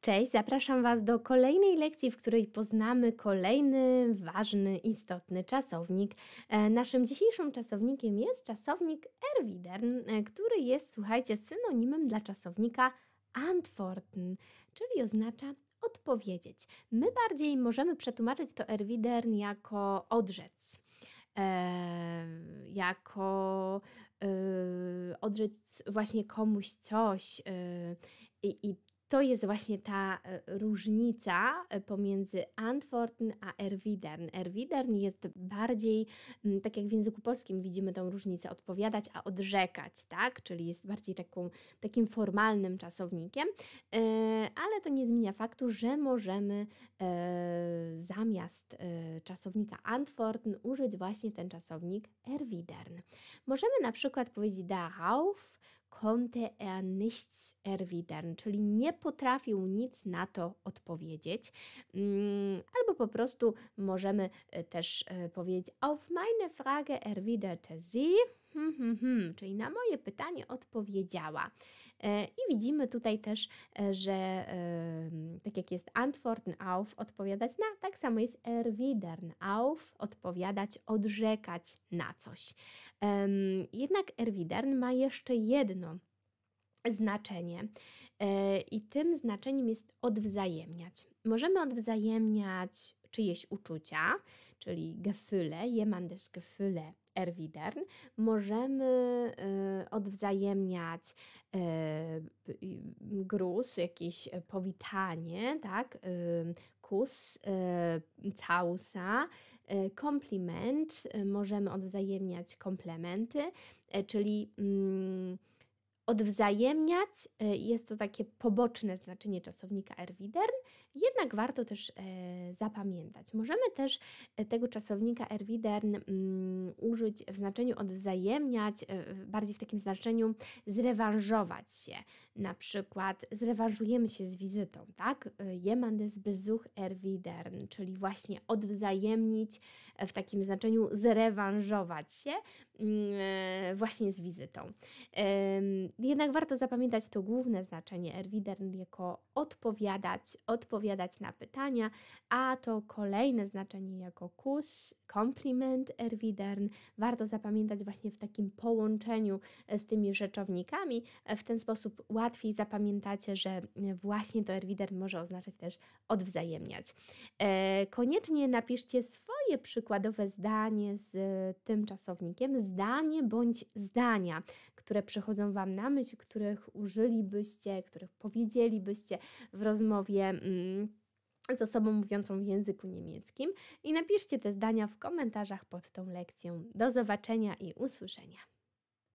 Cześć, zapraszam Was do kolejnej lekcji, w której poznamy kolejny ważny, istotny czasownik. E, naszym dzisiejszym czasownikiem jest czasownik erwidern, e, który jest, słuchajcie, synonimem dla czasownika antworten, czyli oznacza odpowiedzieć. My bardziej możemy przetłumaczyć to erwidern jako odrzec. E, jako e, odrzec właśnie komuś coś e, i, i to jest właśnie ta e, różnica e, pomiędzy Antworten a Erwidern. Erwidern jest bardziej, tak jak w języku polskim widzimy tą różnicę, odpowiadać, a odrzekać, tak? Czyli jest bardziej taką, takim formalnym czasownikiem, e, ale to nie zmienia faktu, że możemy zamiast czasownika Antworten użyć właśnie ten czasownik Erwidern. Możemy na przykład powiedzieć darauf, konnte er nichts erwidern, czyli nie potrafił nic na to odpowiedzieć. Mm, albo po prostu możemy e, też e, powiedzieć: Auf meine Frage erwiderte sie. Hmm, hmm, hmm, czyli na moje pytanie odpowiedziała. E, I widzimy tutaj też, e, że tak jak jest antworten auf odpowiadać na, tak samo jest erwidern auf odpowiadać, odrzekać na coś. Jednak erwidern ma jeszcze jedno znaczenie e, i tym znaczeniem jest odwzajemniać. Możemy odwzajemniać czyjeś uczucia, czyli Gefühle, jemandes Gefühle erwidern, możemy y, odwzajemniać y, gruz, jakieś powitanie, tak, y, kus, y, causa, y, kompliment, możemy odwzajemniać komplementy, czyli mm, odwzajemniać. Y, jest to takie poboczne znaczenie czasownika erwidern, jednak warto też y, zapamiętać. Możemy też y, tego czasownika erwidern mm, użyć w znaczeniu odwzajemniać, bardziej w takim znaczeniu zrewanżować się. Na przykład zrewanżujemy się z wizytą, tak? Jemandes bezuch erwidern, czyli właśnie odwzajemnić w takim znaczeniu zrewanżować się mm, właśnie z wizytą jednak warto zapamiętać to główne znaczenie erwidern jako odpowiadać, odpowiadać na pytania, a to kolejne znaczenie jako kus, kompliment erwidern. Warto zapamiętać właśnie w takim połączeniu e, z tymi rzeczownikami. E, w ten sposób łatwiej zapamiętacie, że e, właśnie to erwidern może oznaczać też odwzajemniać. Koniecznie napiszcie swoje przykładowe zdanie z y, tym czasownikiem, zdanie bądź zdania, które przychodzą Wam na myśl, których użylibyście, których powiedzielibyście w rozmowie. Mm, z osobą mówiącą w języku niemieckim i napiszcie te zdania w komentarzach pod tą lekcją. Do zobaczenia i usłyszenia.